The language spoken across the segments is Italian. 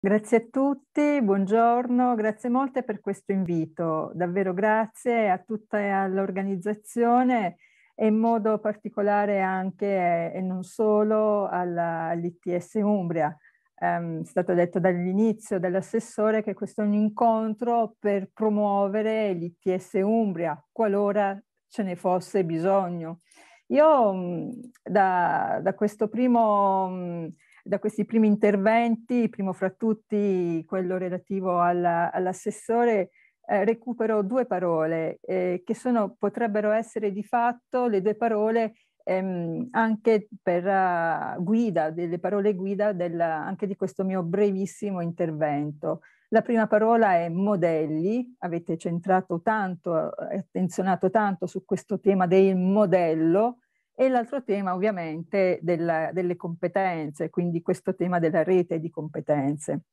Grazie a tutti, buongiorno, grazie molte per questo invito, davvero grazie a tutta l'organizzazione e in modo particolare anche e non solo all'ITS Umbria. Um, è stato detto dall'inizio dall'assessore che questo è un incontro per promuovere l'ITS Umbria, qualora ce ne fosse bisogno. Io da, da questo primo da questi primi interventi, primo fra tutti quello relativo alla, all'assessore, eh, recupero due parole eh, che sono, potrebbero essere di fatto le due parole ehm, anche per uh, guida, delle parole guida della, anche di questo mio brevissimo intervento. La prima parola è modelli, avete centrato tanto, eh, attenzionato tanto su questo tema del modello, e l'altro tema ovviamente della, delle competenze, quindi questo tema della rete di competenze.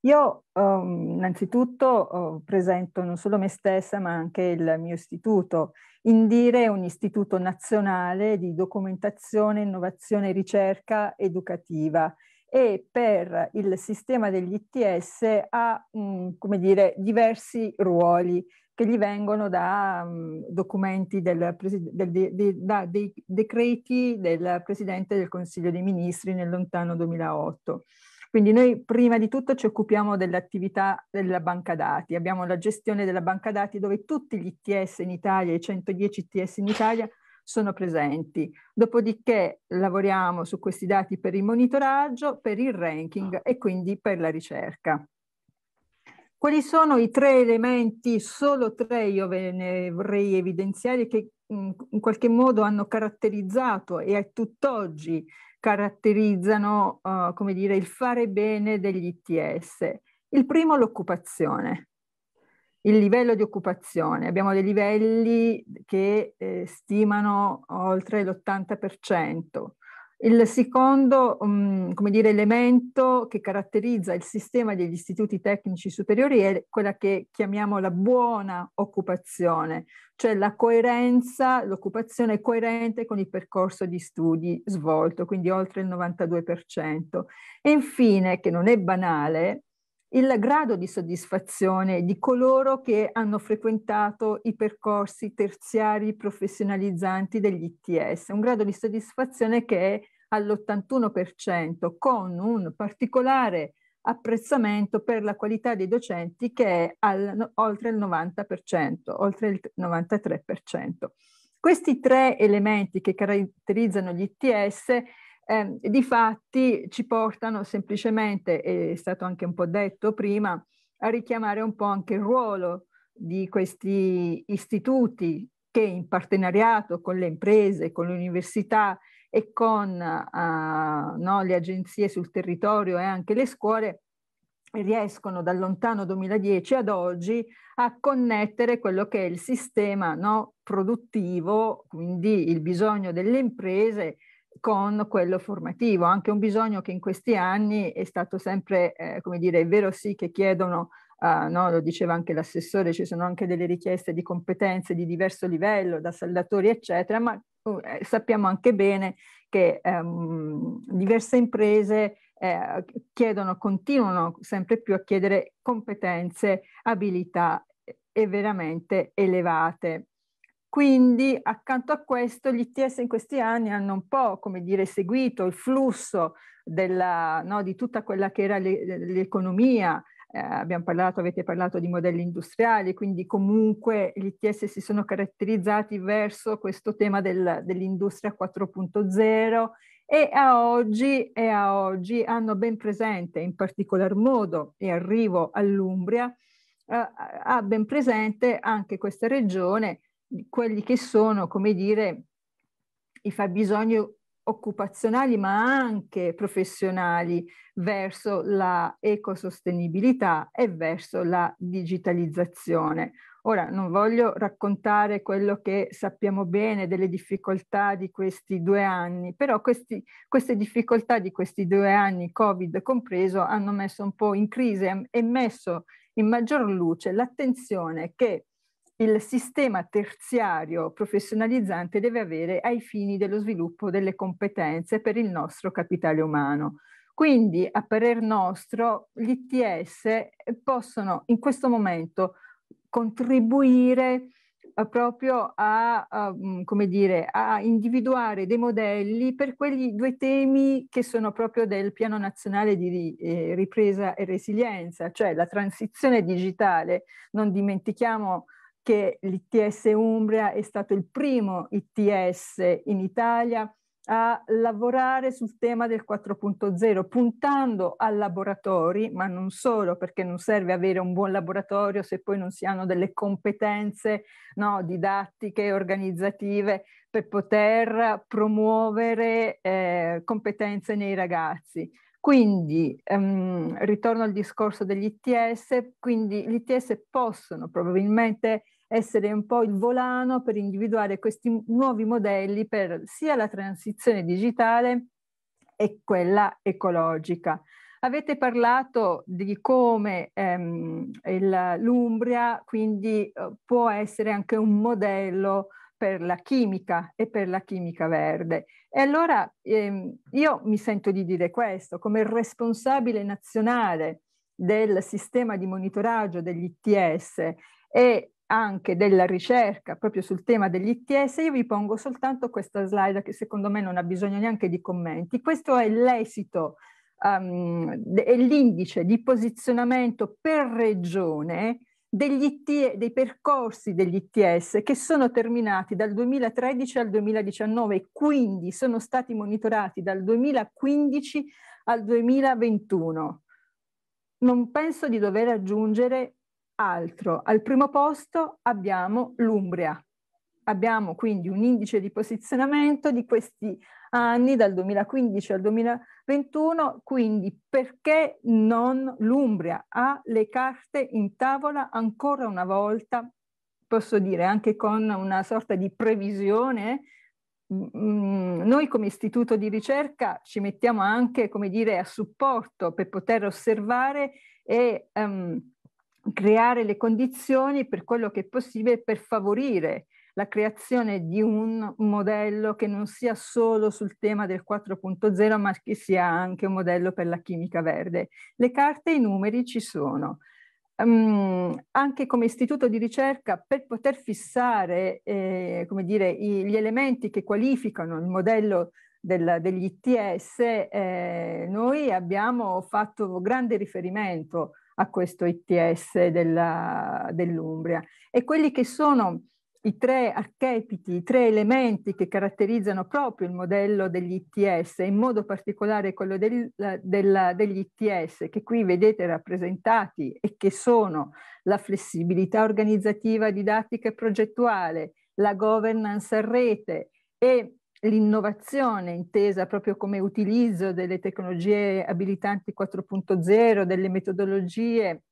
Io um, innanzitutto uh, presento non solo me stessa ma anche il mio istituto. Indire è un istituto nazionale di documentazione, innovazione, ricerca educativa e per il sistema degli ITS ha mh, mm, come dire, diversi ruoli che gli vengono da um, documenti del, del, de, da dei decreti del Presidente del Consiglio dei Ministri nel lontano 2008. Quindi noi prima di tutto ci occupiamo dell'attività della banca dati, abbiamo la gestione della banca dati dove tutti gli ITS in Italia, i 110 ITS in Italia, sono presenti. Dopodiché lavoriamo su questi dati per il monitoraggio, per il ranking e quindi per la ricerca. Quali sono i tre elementi, solo tre io ve ne vorrei evidenziare, che mm, in qualche modo hanno caratterizzato e a tutt'oggi caratterizzano, uh, come dire, il fare bene degli ITS. Il primo l'occupazione, il livello di occupazione. Abbiamo dei livelli che eh, stimano oltre l'80%. Il secondo um, dire, elemento che caratterizza il sistema degli istituti tecnici superiori è quella che chiamiamo la buona occupazione, cioè la coerenza, l'occupazione coerente con il percorso di studi svolto, quindi oltre il 92%. E infine, che non è banale, il grado di soddisfazione di coloro che hanno frequentato i percorsi terziari professionalizzanti degli ITS, un grado di soddisfazione che è all'81% con un particolare apprezzamento per la qualità dei docenti che è al, oltre il 90%, oltre il 93%. Questi tre elementi che caratterizzano gli ITS eh, fatti ci portano semplicemente, è stato anche un po' detto prima, a richiamare un po' anche il ruolo di questi istituti che in partenariato con le imprese, con le università e con uh, no, le agenzie sul territorio e anche le scuole riescono dal lontano 2010 ad oggi a connettere quello che è il sistema no, produttivo, quindi il bisogno delle imprese con quello formativo, anche un bisogno che in questi anni è stato sempre, eh, come dire, è vero sì che chiedono, uh, no, lo diceva anche l'assessore, ci sono anche delle richieste di competenze di diverso livello, da saldatori eccetera, ma uh, sappiamo anche bene che um, diverse imprese eh, chiedono, continuano sempre più a chiedere competenze, abilità eh, e veramente elevate. Quindi accanto a questo gli ITS in questi anni hanno un po', come dire, seguito il flusso della, no, di tutta quella che era l'economia, eh, abbiamo parlato, avete parlato di modelli industriali, quindi comunque gli ITS si sono caratterizzati verso questo tema del, dell'industria 4.0 e a, oggi, e a oggi hanno ben presente, in particolar modo, e arrivo all'Umbria, eh, ha ben presente anche questa regione quelli che sono, come dire, i fabbisogni occupazionali ma anche professionali verso la ecosostenibilità e verso la digitalizzazione. Ora non voglio raccontare quello che sappiamo bene delle difficoltà di questi due anni, però questi, queste difficoltà di questi due anni, Covid compreso, hanno messo un po' in crisi e messo in maggior luce l'attenzione che il sistema terziario professionalizzante deve avere ai fini dello sviluppo delle competenze per il nostro capitale umano. Quindi, a parer nostro, gli ITS eh, possono in questo momento contribuire eh, proprio a, a, mm, dire, a, individuare dei modelli per quegli due temi che sono proprio del piano nazionale di eh, ripresa e resilienza, cioè la transizione digitale. Non dimentichiamo che l'ITS Umbria è stato il primo ITS in Italia a lavorare sul tema del 4.0, puntando a laboratori, ma non solo, perché non serve avere un buon laboratorio se poi non si hanno delle competenze no, didattiche, organizzative, per poter promuovere eh, competenze nei ragazzi. Quindi, ehm, ritorno al discorso degli ITS, quindi gli ITS possono probabilmente essere un po' il volano per individuare questi nuovi modelli per sia la transizione digitale e quella ecologica. Avete parlato di come ehm, l'Umbria quindi eh, può essere anche un modello per la chimica e per la chimica verde. E allora ehm, io mi sento di dire questo, come responsabile nazionale del sistema di monitoraggio degli ITS e anche della ricerca proprio sul tema degli ITS, io vi pongo soltanto questa slide che secondo me non ha bisogno neanche di commenti. Questo è l'esito um, ehm, e l'indice di posizionamento per regione degli IT, dei percorsi degli ITS che sono terminati dal 2013 al 2019 e quindi sono stati monitorati dal 2015 al 2021. Non penso di dover aggiungere altro. Al primo posto abbiamo l'Umbria. Abbiamo quindi un indice di posizionamento di questi anni dal 2015 al 2021, quindi perché non l'Umbria ha le carte in tavola ancora una volta, posso dire anche con una sorta di previsione mm, noi come istituto di ricerca ci mettiamo anche, come dire, a supporto per poter osservare e um, creare le condizioni per quello che è possibile per favorire la creazione di un modello che non sia solo sul tema del 4.0, ma che sia anche un modello per la chimica verde. Le carte e i numeri ci sono. Um, anche come istituto di ricerca, per poter fissare eh, dire, i, gli elementi che qualificano il modello del, degli ITS, eh, noi abbiamo fatto grande riferimento a questo ITS della, dell'Umbria. E quelli che sono i tre archetipi, i tre elementi che caratterizzano proprio il modello degli ITS, in modo particolare quello del, della, degli ITS che qui vedete rappresentati e che sono la flessibilità organizzativa, didattica e progettuale, la governance a rete e l'innovazione intesa proprio come utilizzo delle tecnologie abilitanti 4.0, delle metodologie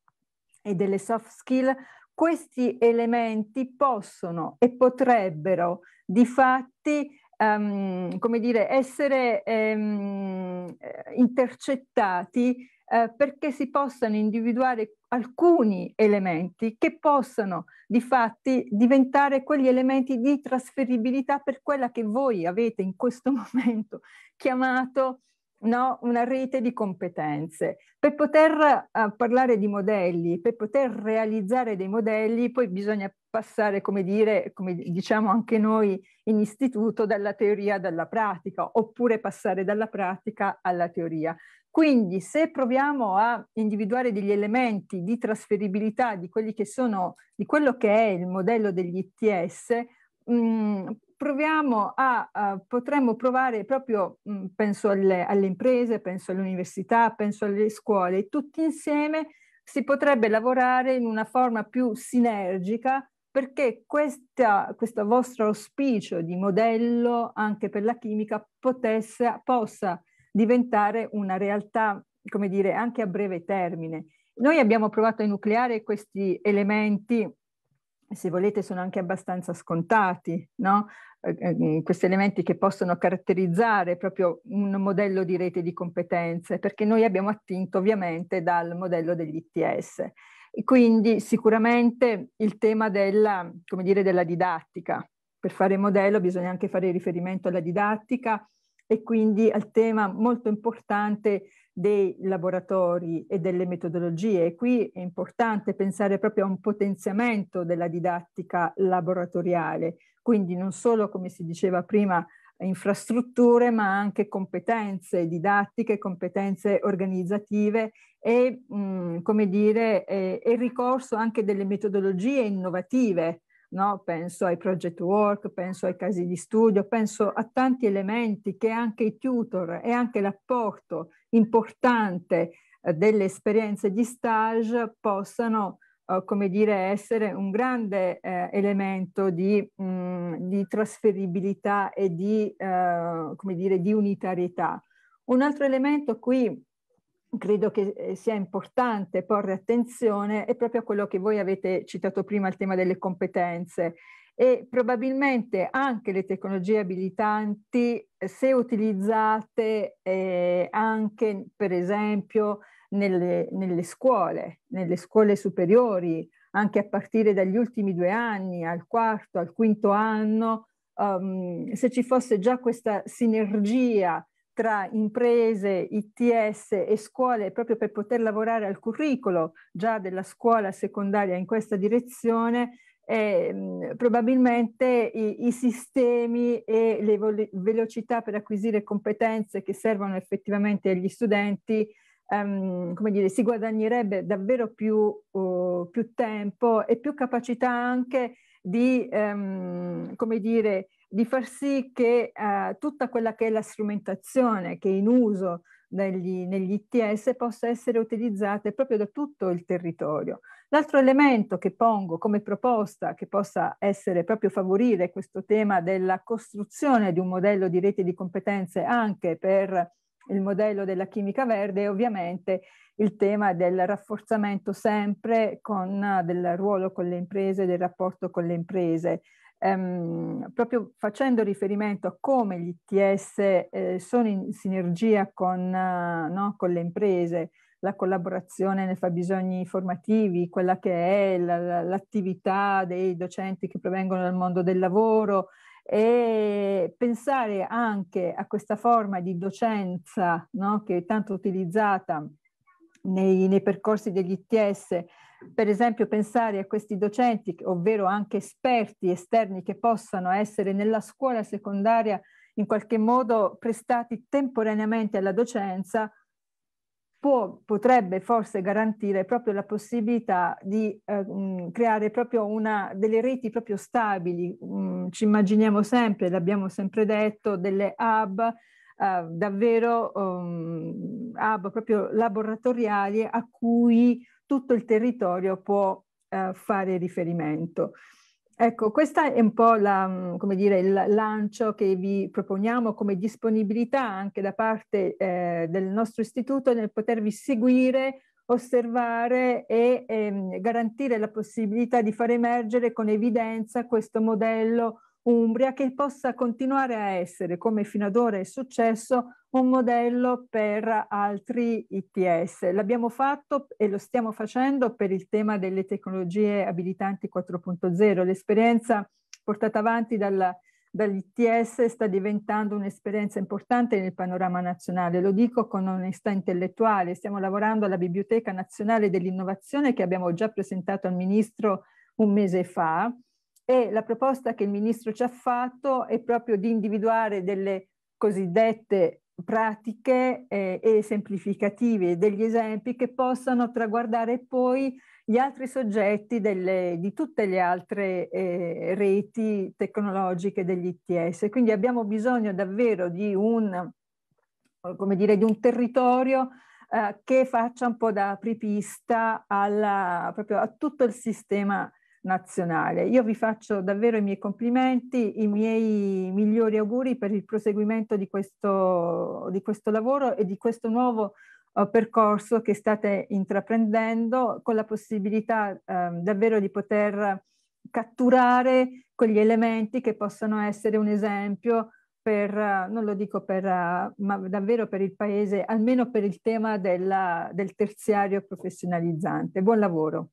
e delle soft skill, questi elementi possono e potrebbero di fatti um, come dire, essere um, intercettati eh, perché si possano individuare alcuni elementi che possano di fatti diventare quegli elementi di trasferibilità per quella che voi avete in questo momento chiamato no, una rete di competenze. Per poter uh, parlare di modelli, per poter realizzare dei modelli, poi bisogna passare, come dire, come diciamo anche noi in istituto, dalla teoria alla pratica, oppure passare dalla pratica alla teoria. Quindi se proviamo a individuare degli elementi di trasferibilità di, che sono, di quello che è il modello degli ITS, mm, proviamo a, a, potremmo provare proprio, mh, mm, penso alle, alle, imprese, penso all'università, penso alle scuole, tutti insieme si potrebbe lavorare in una forma più sinergica perché questa, questo vostro auspicio di modello anche per la chimica potesse, possa diventare una realtà, come dire, anche a breve termine. Noi abbiamo provato a nucleare questi elementi, se volete sono anche abbastanza scontati, no? Eh, eh, mm, questi elementi che possono caratterizzare proprio un modello di rete di competenze, perché noi abbiamo attinto ovviamente dal modello degli ITS. Quindi sicuramente il tema della, come dire, della didattica, per fare modello bisogna anche fare riferimento alla didattica, e quindi al tema molto importante dei laboratori e delle metodologie. E qui è importante pensare proprio a un potenziamento della didattica laboratoriale, quindi non solo, come si diceva prima, infrastrutture, ma anche competenze didattiche, competenze organizzative e, mh, mm, come dire, il eh, ricorso anche delle metodologie innovative No? penso ai project work, penso ai casi di studio, penso a tanti elementi che anche i tutor e anche l'apporto importante eh, delle esperienze di stage possano eh, come dire, essere un grande uh, elemento di, mh, mm, di, trasferibilità e di, uh, come dire, di unitarietà. Un altro elemento qui credo che eh, sia importante porre attenzione è proprio a quello che voi avete citato prima, il tema delle competenze e probabilmente anche le tecnologie abilitanti se utilizzate eh, anche per esempio nelle, nelle, scuole, nelle scuole superiori, anche a partire dagli ultimi due anni, al quarto, al quinto anno, um, se ci fosse già questa sinergia tra imprese, ITS e scuole proprio per poter lavorare al curriculum già della scuola secondaria in questa direzione, eh, probabilmente i, i, sistemi e le velocità per acquisire competenze che servono effettivamente agli studenti, ehm, come dire, si guadagnerebbe davvero più, uh, più tempo e più capacità anche di, ehm, come dire, di far sì che eh, tutta quella che è la strumentazione che è in uso dagli, negli ITS possa essere utilizzata proprio da tutto il territorio. L'altro elemento che pongo come proposta che possa essere proprio favorire questo tema della costruzione di un modello di rete di competenze anche per il modello della chimica verde è ovviamente il tema del rafforzamento sempre con, del ruolo con le imprese, del rapporto con le imprese, ehm, proprio facendo riferimento a come gli ITS eh, sono in sinergia con, eh, no, con, le imprese, la collaborazione nei fabbisogni formativi, quella che è l'attività la, dei docenti che provengono dal mondo del lavoro e pensare anche a questa forma di docenza no, che è tanto utilizzata nei, nei percorsi degli ITS per esempio pensare a questi docenti, ovvero anche esperti esterni che possano essere nella scuola secondaria in qualche modo prestati temporaneamente alla docenza, può, potrebbe forse garantire proprio la possibilità di eh, mh, mm, creare proprio una, delle reti proprio stabili. Mh, mm, ci immaginiamo sempre, l'abbiamo sempre detto, delle hub Uh, davvero um, hub proprio laboratoriali a cui tutto il territorio può eh, fare riferimento. Ecco, questo è un po' la, mm, dire, il lancio che vi proponiamo come disponibilità anche da parte eh, del nostro istituto nel potervi seguire, osservare e ehm, garantire la possibilità di far emergere con evidenza questo modello Umbria che possa continuare a essere, come fino ad ora è successo, un modello per altri ITS. L'abbiamo fatto e lo stiamo facendo per il tema delle tecnologie abilitanti 4.0. L'esperienza portata avanti dalla, dall'ITS sta diventando un'esperienza importante nel panorama nazionale. Lo dico con onestà intellettuale. Stiamo lavorando alla Biblioteca Nazionale dell'Innovazione che abbiamo già presentato al Ministro un mese fa e la proposta che il ministro ci ha fatto è proprio di individuare delle cosiddette pratiche eh, e semplificative, degli esempi che possano traguardare poi gli altri soggetti delle, di tutte le altre eh, reti tecnologiche degli ITS. Quindi abbiamo bisogno davvero di un, come dire, di un territorio eh, che faccia un po' da apripista alla, proprio a tutto il sistema nazionale. Io vi faccio davvero i miei complimenti, i miei migliori auguri per il proseguimento di questo, di questo lavoro e di questo nuovo eh, percorso che state intraprendendo con la possibilità eh, davvero di poter catturare quegli elementi che possono essere un esempio per, non lo dico per, ma davvero per il paese, almeno per il tema della, del terziario professionalizzante. Buon lavoro.